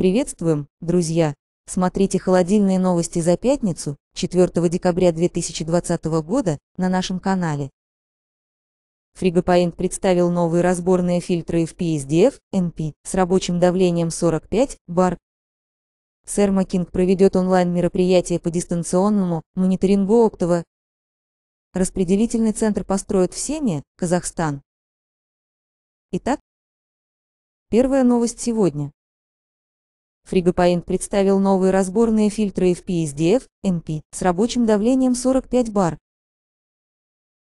Приветствуем, друзья! Смотрите холодильные новости за пятницу, 4 декабря 2020 года, на нашем канале. Фригопоинт представил новые разборные фильтры FPSDF, NP с рабочим давлением 45 бар. Сермакинг проведет онлайн-мероприятие по дистанционному мониторингу оптово Распределительный центр построят в Семе, Казахстан. Итак, первая новость сегодня. Фригопаин представил новые разборные фильтры FPSDF, MP, с рабочим давлением 45 бар.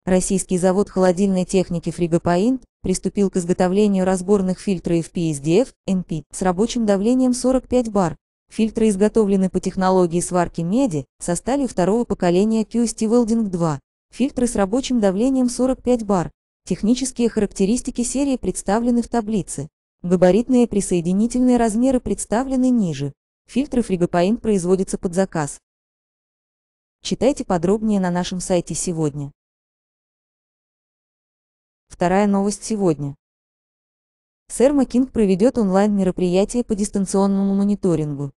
Российский завод холодильной техники Фригопаин приступил к изготовлению разборных фильтров FPSDF, MP, с рабочим давлением 45 бар. Фильтры изготовлены по технологии сварки меди, со сталью второго поколения QST Welding 2. Фильтры с рабочим давлением 45 бар. Технические характеристики серии представлены в таблице. Габаритные присоединительные размеры представлены ниже. Фильтры Фригопаин производятся под заказ. Читайте подробнее на нашем сайте сегодня. Вторая новость сегодня. Сэр Макинг проведет онлайн-мероприятие по дистанционному мониторингу.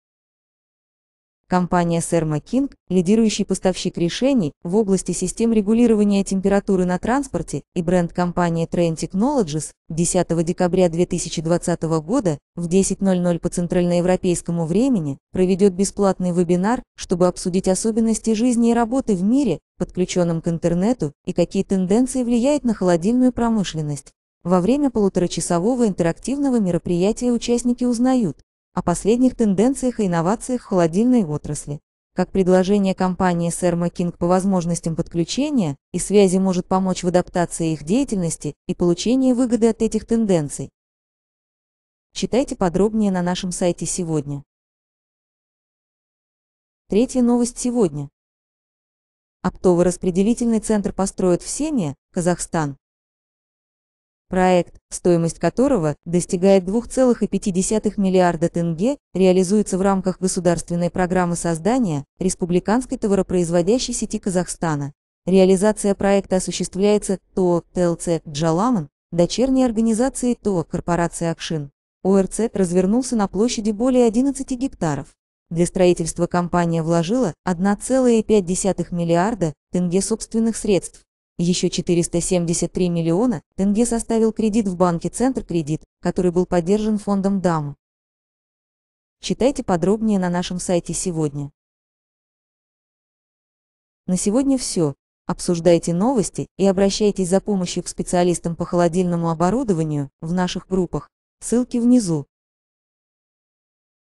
Компания Serma King, лидирующий поставщик решений в области систем регулирования температуры на транспорте и бренд компании Train Technologies 10 декабря 2020 года в 10.00 по центральноевропейскому времени проведет бесплатный вебинар, чтобы обсудить особенности жизни и работы в мире, подключенном к интернету, и какие тенденции влияют на холодильную промышленность. Во время полуторачасового интерактивного мероприятия участники узнают, о последних тенденциях и инновациях в холодильной отрасли. Как предложение компании Serma King по возможностям подключения и связи может помочь в адаптации их деятельности и получении выгоды от этих тенденций. Читайте подробнее на нашем сайте сегодня. Третья новость сегодня. Оптово-распределительный центр построят в Семье, Казахстан, проект, стоимость которого достигает 2,5 миллиарда тенге, реализуется в рамках государственной программы создания республиканской товаропроизводящей сети Казахстана. Реализация проекта осуществляется ТО ТЛЦ «Джаламан», дочерней организации ТО «Корпорация Акшин». ОРЦ развернулся на площади более 11 гектаров. Для строительства компания вложила 1,5 миллиарда тенге собственных средств, еще 473 миллиона тенге составил кредит в банке «Центр кредит», который был поддержан фондом ДАМ. Читайте подробнее на нашем сайте сегодня. На сегодня все. Обсуждайте новости и обращайтесь за помощью к специалистам по холодильному оборудованию в наших группах. Ссылки внизу.